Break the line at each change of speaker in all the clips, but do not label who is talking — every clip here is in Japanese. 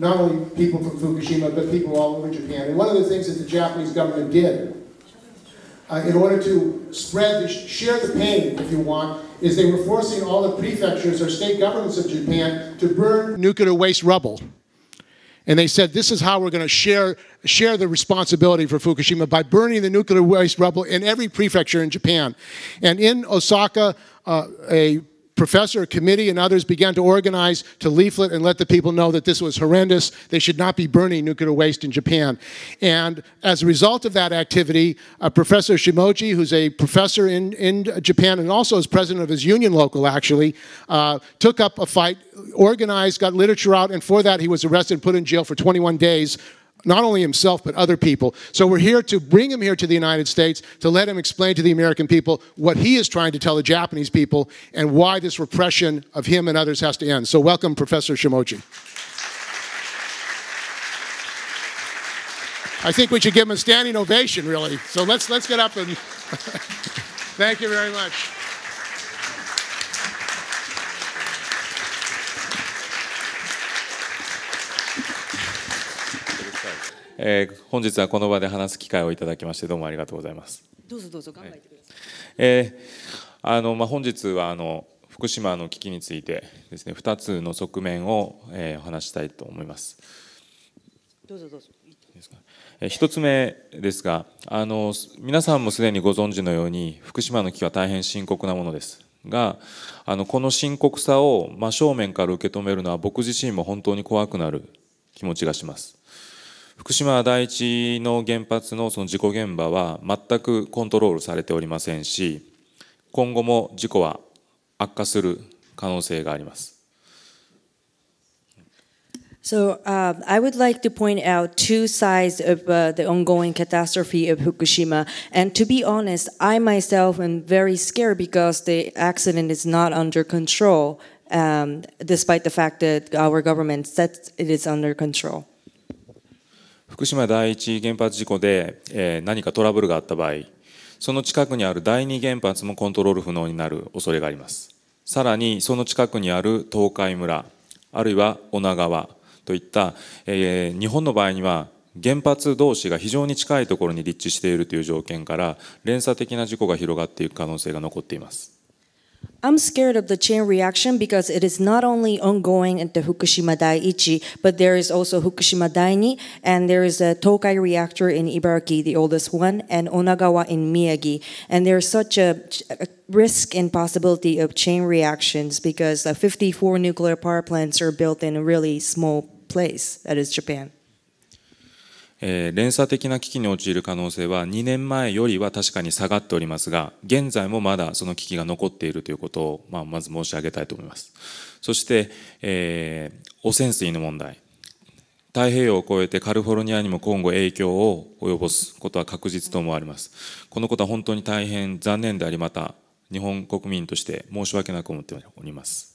not only people from Fukushima, but people all over Japan. And one of the things that the Japanese government did uh, in order to spread, the, share the pain, if you want, is they were forcing all the prefectures or state governments of Japan to burn nuclear waste rubble. And they said, this is how we're going to share, share the responsibility for Fukushima by burning the nuclear waste rubble in every prefecture in Japan. And in Osaka, uh, a professor, committee, and others began to organize to leaflet and let the people know that this was horrendous. They should not be burning nuclear waste in Japan. And as a result of that activity, uh, Professor Shimoji, who's a professor in, in Japan and also is president of his union local, actually, uh, took up a fight, organized, got literature out, and for that he was arrested and put in jail for 21 days not only himself, but other people. So we're here to bring him here to the United States to let him explain to the American people what he is trying to tell the Japanese people and why this repression of him and others has to end. So welcome, Professor Shimoji. I think we should give him a standing ovation, really. So let's, let's get up and thank you very much.
えー、本日はこの場で話す機会をいただきましてどうもありがとうございます
どうぞどうぞ考えてください、
えー、あのまあ、本日はあの福島の危機についてですね2つの側面を、えー、話したいと思いますどうぞどうぞ1つ目ですがあの皆さんもすでにご存知のように福島の危機は大変深刻なものですがあのこの深刻さを真正面から受け止めるのは僕自身も本当に怖くなる気持ちがします福島第一の原発のその事故現場は全くコントロールされておりませんし、今後も事故は悪化する可能性があります。
So uh, I would like to point out two sides of uh, the ongoing catastrophe of Fukushima. And to be honest, I myself am very scared because the accident is not under control, um, despite the fact that our government says it is under control.
福島第一原発事故で、え何かトラブルがあった場合、その近くにある第二原発もコントロール不能になる恐れがあります。さらにその近くにある東海村、あるいは女川といった、え日本の場合には原発同士が非常に近いところに立地しているという条件から連鎖的な事故が広がっていく可能性が残っています。
I'm scared of the chain reaction because it is not only ongoing at the Fukushima Daiichi, but there is also Fukushima Daini, and there is a Tokai reactor in Ibaraki, the oldest one, and Onagawa in Miyagi. And there's such a, a risk and possibility of chain reactions because uh, 54 nuclear power plants are built in a really small place, that is Japan.
え連鎖的な危機に陥る可能性は2年前よりは確かに下がっておりますが、現在もまだその危機が残っているということを、まあ、まず申し上げたいと思います。そして、えー、汚染水の問題。太平洋を越えてカルフォルニアにも今後影響を及ぼすことは確実と思われます。このことは本当に大変残念であり、また日本国民として申し訳なく思っております。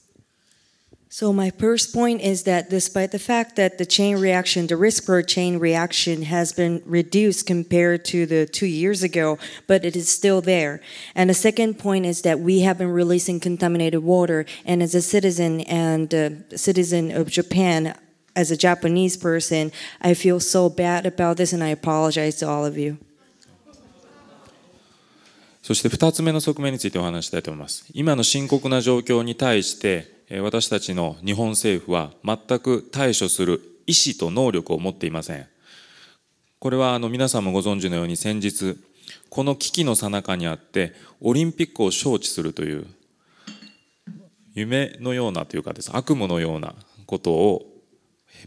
So my first point is that despite the fact that the chain reaction, the risk per chain reaction has been reduced compared to the two years ago, but it is still there. And the second point is that we have been releasing contaminated water, and as a citizen and a citizen of Japan, as a Japanese person, I feel so bad about this, and I apologize to all of you.
そして2つ目の側面についてお話したいと思います。今の深刻な状況に対して私たちの日本政府は全く対処する意思と能力を持っていません。これはあの皆さんもご存知のように先日この危機の最中にあってオリンピックを招致するという夢のようなというかです悪夢のようなことを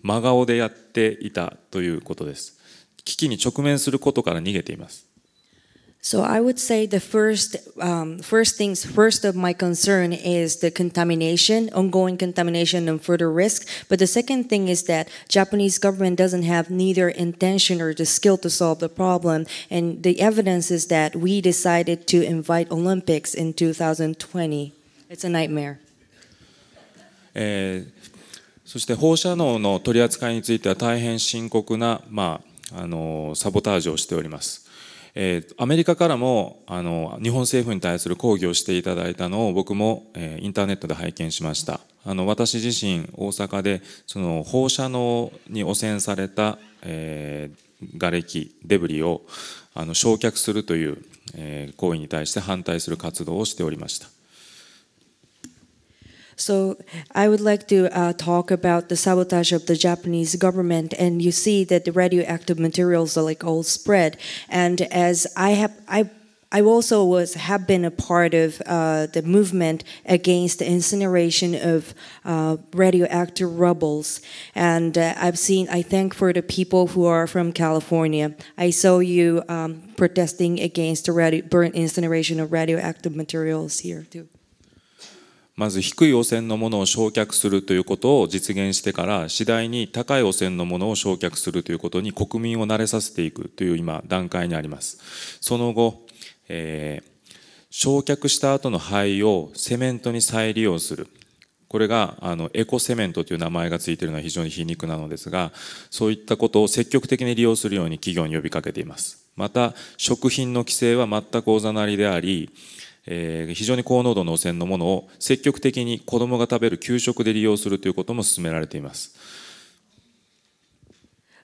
真顔でやっていたということです危機に直面することから逃げています
So I would say the first, um, first things first of my concern is the contamination, ongoing contamination and further risk. But the second thing is that Japanese government doesn't have neither intention or the skill to solve the problem. And the evidence is that we decided to invite Olympics in 2020. It's a nightmare.
えー、そして放射能の取り扱いについては大変深刻な、まあ、あのサボタージュをしております。えー、アメリカからもあの日本政府に対する抗議をしていただいたのを僕も、えー、インターネットで拝見しましたあの私自身大阪でその放射能に汚染された、えー、瓦礫デブリをあの焼却するという、えー、行為に対して反対する活動をしておりました
So I would like to uh, talk about the sabotage of the Japanese government, and you see that the radioactive materials are like all spread. And as I have, I I also was have been a part of uh, the movement against the incineration of uh, radioactive rubbles, and uh, I've seen. I thank for the people who are from California. I saw you um, protesting against the radio, burn incineration of radioactive materials
here too. まず低い汚染のものを焼却するということを実現してから次第に高い汚染のものを焼却するということに国民を慣れさせていくという今段階にありますその後、えー、焼却した後の灰をセメントに再利用するこれがあのエコセメントという名前がついているのは非常に皮肉なのですがそういったことを積極的に利用するように企業に呼びかけていますまた食品の規制は全くおざなりでありえー、非常に高濃度の汚染のものを積極的に子どもが食べる給食で利用するということも進められています。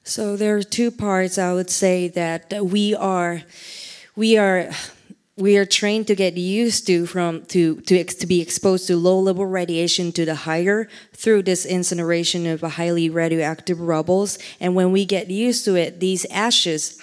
So there are two parts I would say that we are, we are, we are trained to get used to from to to to be exposed to low level radiation to the higher through this incineration of highly radioactive rubbles and when we get used to it these ashes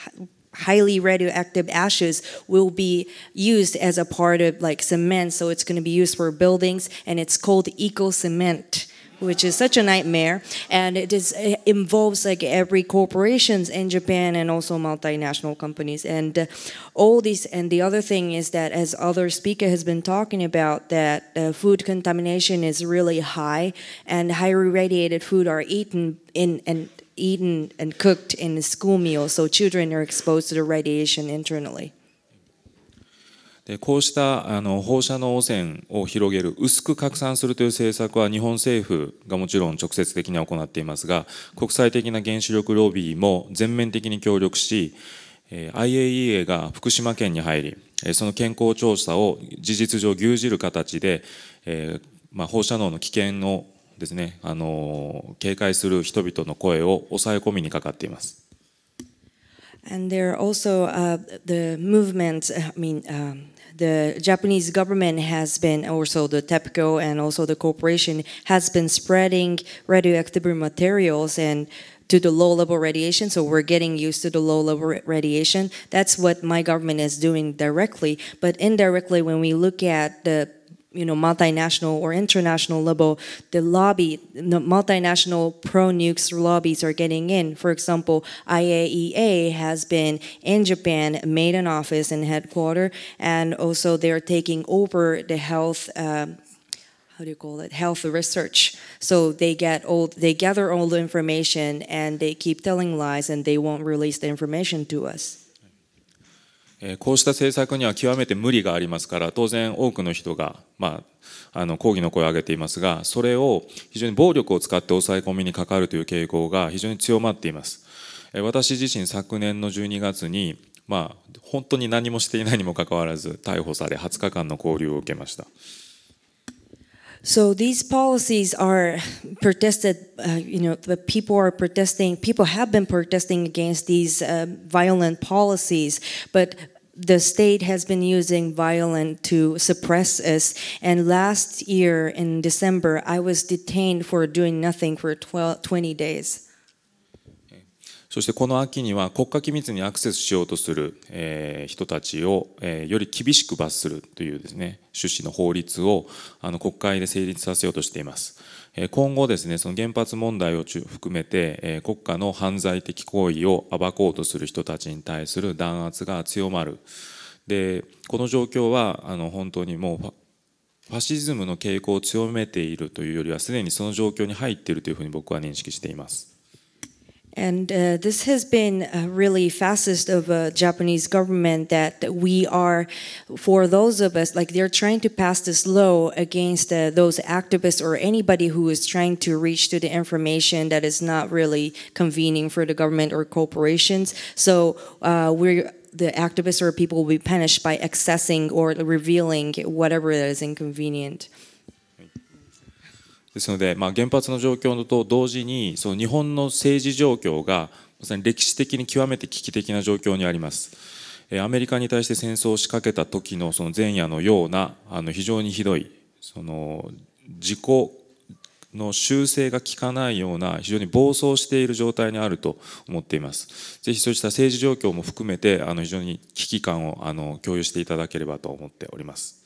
highly radioactive ashes will be used as a part of like cement. So it's going to be used for buildings, and it's called eco cement which is such a nightmare and it is it involves like every corporations in japan and also multinational companies and uh, all these and the other thing is that as other speaker has been talking about that uh, food contamination is really high and highly radiated food are eaten in and eaten and cooked in a school meal, so children are exposed to the radiation internally.
でこうしたあの放射能汚染を広げる薄く拡散するという政策は日本政府がもちろん直接的に行っていますが国際的な原子力ロビーも全面的に協力し IAEA が福島県に入りその健康調査を事実上牛耳る形で、えーまあ、放射能の危険をですね、あの警戒する人々の声を抑え込みにかかっています。
And there are also、uh, the movement, I mean,、um the Japanese government has been, also the TEPCO and also the corporation has been spreading radioactive materials and to the low level radiation. So we're getting used to the low level radiation. That's what my government is doing directly. But indirectly, when we look at the you know, multinational or international level, the lobby, the multinational pro-nukes lobbies are getting in. For example, IAEA has been in Japan, made an office and headquarters, and also they're taking over the health, um, how do you call it, health research. So they get all, they gather all the information and they keep telling lies and they won't release the information to us.
こうした政策には極めて無理がありますから、当然多くの人が、まあ、あの抗議の声を上げていますが、それを非常に暴力を使って抑え込みにかかるという傾向が非常に強まっています。私自身昨年の12月に、まあ、本当に何もしていないにもかかわらず、逮捕され20日間の交流を受けました。
So these policies are protested, uh, you know, the people are protesting, people have been protesting against these uh, violent policies, but the state has been using violence to suppress us. And last year in December, I was detained for doing nothing for 12, 20 days.
そしてこの秋には国家機密にアクセスしようとする、えー、人たちを、えー、より厳しく罰するというですね趣旨の法律をあの国会で成立させようとしています。今後ですね、その原発問題を含めて、国家の犯罪的行為を暴こうとする人たちに対する弾圧が強まる。で、この状況は、あの、本当にもう、ファシズムの傾向を強めているというよりは、すでにその状況に入っているというふうに僕は認識しています。
And uh, this has been uh, really fastest of a Japanese government that we are, for those of us, like they're trying to pass this law against uh, those activists or anybody who is trying to reach to the information that is not really convening for the government or corporations. So uh, we're the activists or people will be punished by accessing or revealing whatever that is inconvenient.
ですので、まあ、原発の状況と同時にその日本の政治状況がまさに歴史的に極めて危機的な状況にあります。アメリカに対して戦争を仕掛けた時のその前夜のようなあの非常にひどいその自己の修正が効かないような非常に暴走している状態にあると思っています。ぜひそうした政治状況も含めてあの非常に危機感をあの共有していただければと思っております。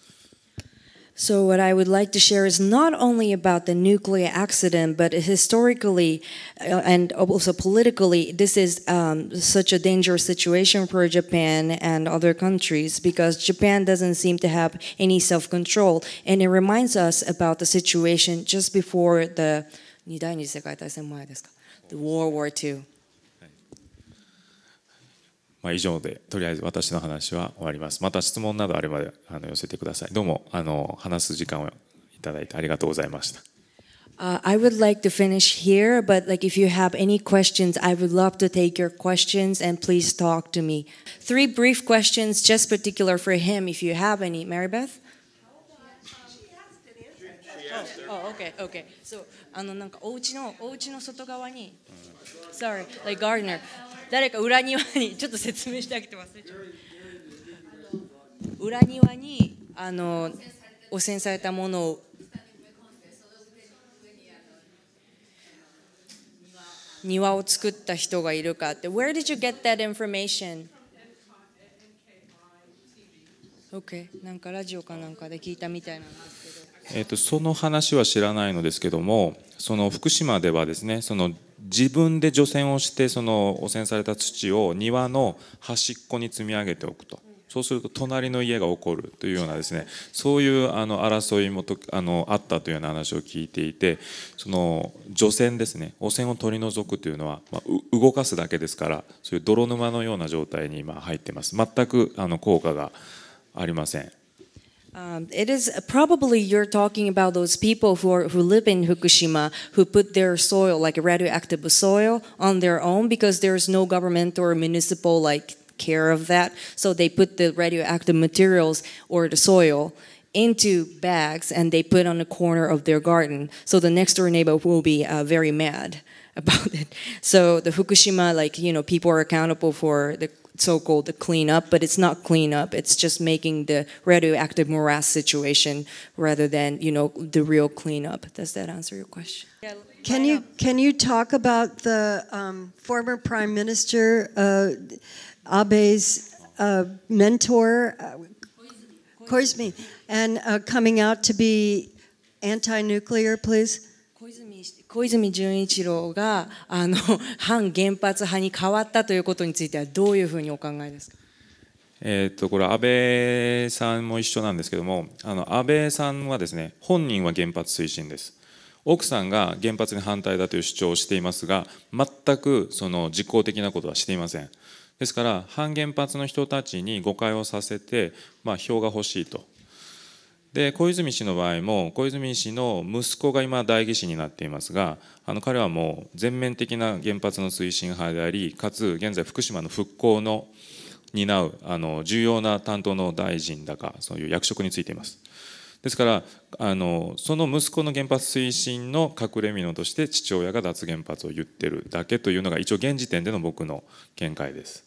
So, what I would like to share is not only about the nuclear accident, but historically uh, and also politically, this is um, such a dangerous situation for Japan and other countries because Japan doesn't seem to have any self control. And it reminds us about the situation just before the, the World War II.
まあ、以上でとりあえず私の話は終わりますまた質問などあればあの寄せてくださいどうもあの話す時間をいただいてありがとうございました
Uh, I would like to finish here, but like if you have any questions, I would love to take your questions and please talk to me. Three brief questions, just particular for him, if you have any. Marybeth? Oh, okay, okay. So, あのなんかお家のお家の外側に、sorry, like gardener. 誰か裏庭にちょっと説明してあげて忘れちゃう裏庭にあの汚染されたものを庭を作った人がいるかって Where did you get that information? OK なんかラジオかなんかで聞いたみたいなんです
けどえーとその話は知らないのですけどもその福島ではですねその自分で除染をしてその汚染された土を庭の端っこに積み上げておくと。そうすると隣の家が起こるというようなですねそういうあの争いもとあのあったというような話を聞いていてその除染ですね汚染を取り除くというのは、まあ、動かすだけですからそういう泥沼のような状態に今入ってます全くあの効果がありません。
Um, it is probably you're talking about those people who are, who live in Fukushima who put their soil like radioactive soil on their own because there's no government or municipal like care of that. So they put the radioactive materials or the soil into bags and they put on the corner of their garden. So the next door neighbor will be uh, very mad about it. So the Fukushima, like you know, people are accountable for the so-called cleanup, but it's not cleanup. It's just making the radioactive morass situation rather than you know the real cleanup. Does that answer your question? Can you can you talk about the um, former Prime Minister uh, Abe's uh, mentor? Uh, Koizumi, and uh, coming out to be anti-nuclear, please. 小泉純一郎があの 反原発派に変わったということについてはどういうふうにお考えですか
えー、とこれ安倍さんも一緒なんですけどもあの安倍さんはですね本人は原発推進です奥さんが原発に反対だという主張をしていますが全くその実効的なことはしていませんですから反原発の人たちに誤解をさせて、まあ、票が欲しいとで小泉氏の場合も小泉氏の息子が今代議士になっていますがあの彼はもう全面的な原発の推進派でありかつ現在福島の復興の担うあの重要な担当の大臣だかそういう役職についています。ですからあのその息子の原発推進の隠れ蓑として父親が脱原発を言ってるだけというのが一応現時点での僕の見解です。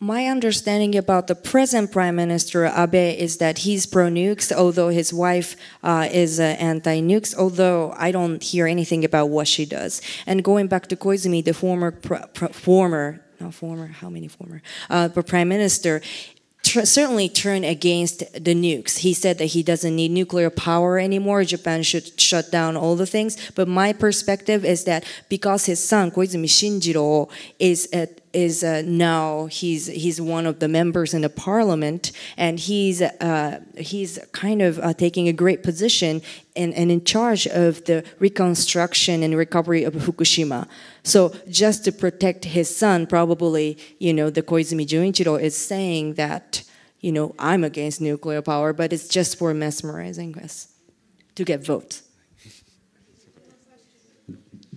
My understanding about the present Prime Minister Abe is that he's pro nukes, although his wife uh, is uh, anti nukes, although I don't hear anything about what she does. And going back to Koizumi, the former, former, not former, how many former, uh, Prime Minister, certainly turned against the nukes. He said that he doesn't need nuclear power anymore. Japan should shut down all the things. But my perspective is that because his son Koizumi Shinjiro is at uh, is uh, now he's he's one of the members in the parliament, and he's uh, he's kind of uh, taking a great position and, and in charge of the reconstruction and recovery of Fukushima. So just to protect his son, probably you know the Koizumi Junichiro is saying that you know I'm against nuclear power, but it's just for mesmerizing us to get votes.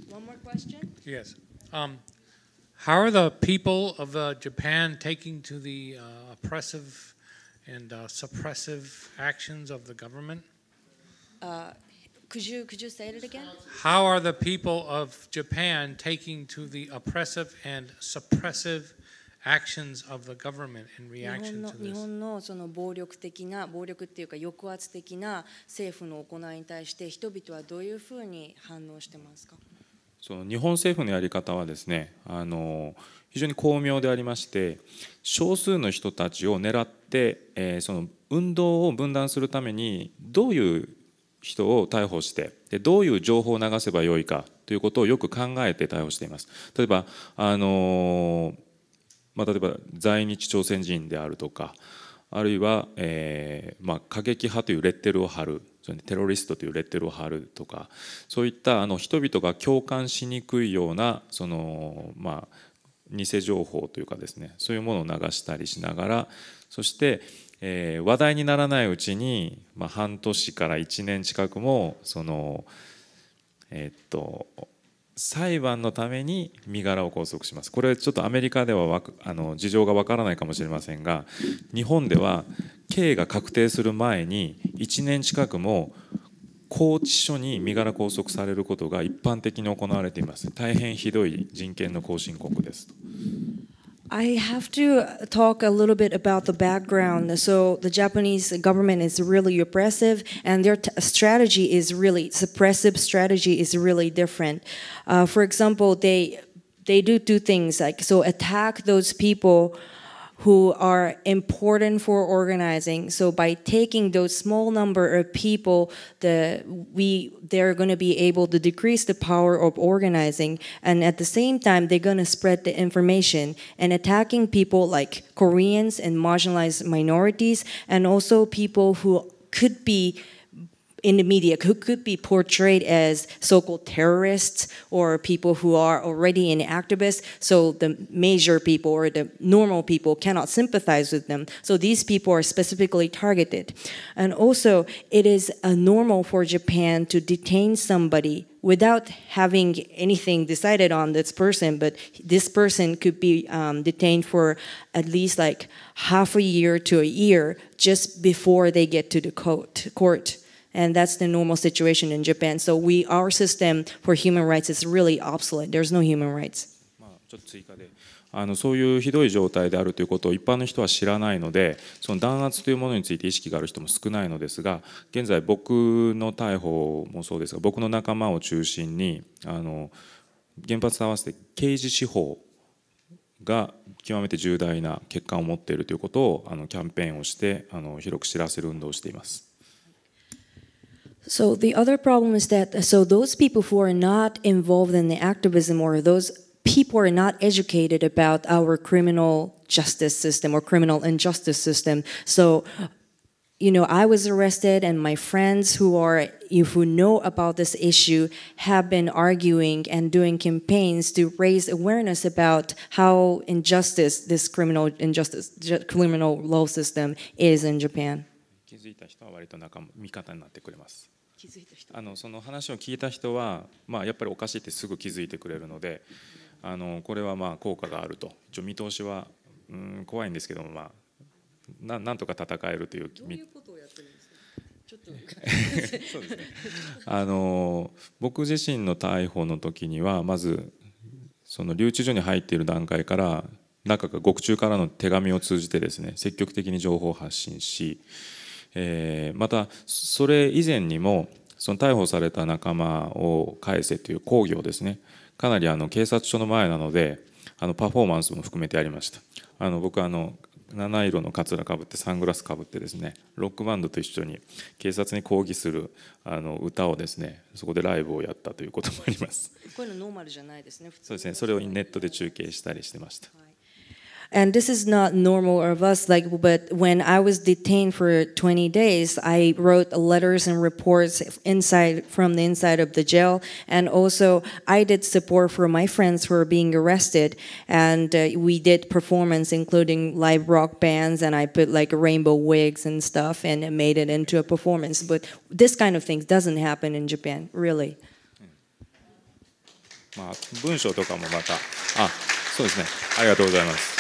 One more question. Yes. Um, how are the people of uh, Japan taking to the uh, oppressive and uh, suppressive actions of the government?
Uh, could you could you say it again?
How are the people of Japan taking to the oppressive and suppressive actions of the government in reaction to this? 日
本のその暴力的な暴力っていうか抑圧的な政府の行いに対して人々はどういうふうに反応してますか？
その日本政府のやり方はですねあの非常に巧妙でありまして少数の人たちを狙って、えー、その運動を分断するためにどういう人を逮捕してでどういう情報を流せばよいかということをよく考えて逮捕しています。例えばあのまあ、例えば在日朝鮮人であるとかあるいは、えーまあ、過激派というレッテルを貼るテロリストというレッテルを貼るとかそういったあの人々が共感しにくいようなその、まあ、偽情報というかですねそういうものを流したりしながらそして、えー、話題にならないうちに、まあ、半年から1年近くもそのえー、っと裁判のために身柄を拘束しますこれちょっとアメリカではあの事情がわからないかもしれませんが日本では刑が確定する前に1年近くも拘置所に身柄拘束されることが一般的に行われています大変ひどい人権の後進国ですと。
I have to uh, talk a little bit about the background. So the Japanese government is really oppressive, and their strategy is really suppressive. Strategy is really different. Uh, for example, they they do two things like so attack those people who are important for organizing. So by taking those small number of people, the we they're going to be able to decrease the power of organizing, and at the same time they're going to spread the information and attacking people like Koreans and marginalized minorities, and also people who could be in the media who could be portrayed as so-called terrorists or people who are already an activist? So the major people or the normal people cannot sympathize with them. So these people are specifically targeted. And also, it is a normal for Japan to detain somebody without having anything decided on this person, but this person could be um, detained for at least like half a year to a year just before they get to the court. court. and that's the normal situation in Japan. So we, our system for human rights is really obsolete. There's no human rights.
あのそういうひどい状態であるということを一般の人は知らないのでその弾圧というものについて意識がある人も少ないのですが現在僕の逮捕もそうですが僕の仲間を中心にあの原発と合わせて刑事司法が極めて重大な欠陥を持っているということをあのキャンペーンをしてあの広く知らせる運動をしています。
So the other problem is that uh, so those people who are not involved in the activism or those people are not educated about our criminal justice system or criminal injustice system. So you know i was arrested and my friends who are who know about this issue have been arguing and doing campaigns to raise awareness about how injustice this criminal injustice criminal law system is
in japan 気づいた人あのその話を聞いた人は、まあ、やっぱりおかしいってすぐ気づいてくれるのであのこれはまあ効果があると一応見通しはうん怖いんですけども、まあ、なんとか戦えるという あの僕自身の逮捕の時にはまずその留置所に入っている段階から中か獄中からの手紙を通じてですね積極的に情報を発信しえー、またそれ以前にもその逮捕された仲間を返せという抗議をですねかなりあの警察署の前なのであのパフォーマンスも含めてやりましたあの僕あの七色のかつらかぶってサングラスかぶってですねロックバンドと一緒に警察に抗議するあの歌をですねそこでライブをやったということもあります
こういうのノーマルじゃないですね
そうですねそれをネットで中継したりしてました、はい
and this is not normal of us like but when i was detained for 20 days i wrote letters and reports inside from the inside of the jail and also i did support for my friends who were being arrested and uh, we did performance including live rock bands and i put like rainbow wigs and stuff and it made it into a performance but this kind of thing doesn't happen in japan really hmm.
まあ、文章とかもまた、あ、そうですね。ありがとうございます。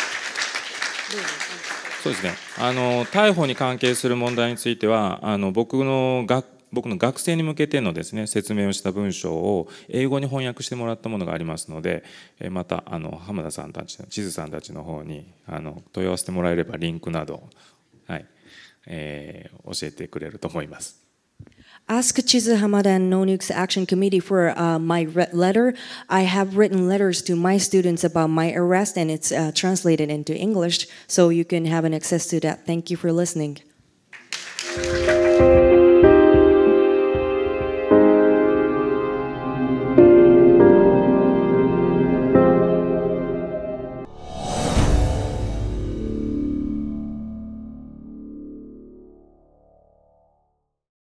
そうですねあの逮捕に関係する問題についてはあの僕の学僕の学生に向けてのですね説明をした文章を英語に翻訳してもらったものがありますのでまたあの浜田さんたち地図さんたちの方にあの問い合わせてもらえればリンクなど、はいえー、教えてくれると思います。
Ask Chizu Hamada and No Nukes Action Committee for uh, my letter. I have written letters to my students about my arrest, and it's uh, translated into English, so you can have an access to that. Thank you for listening.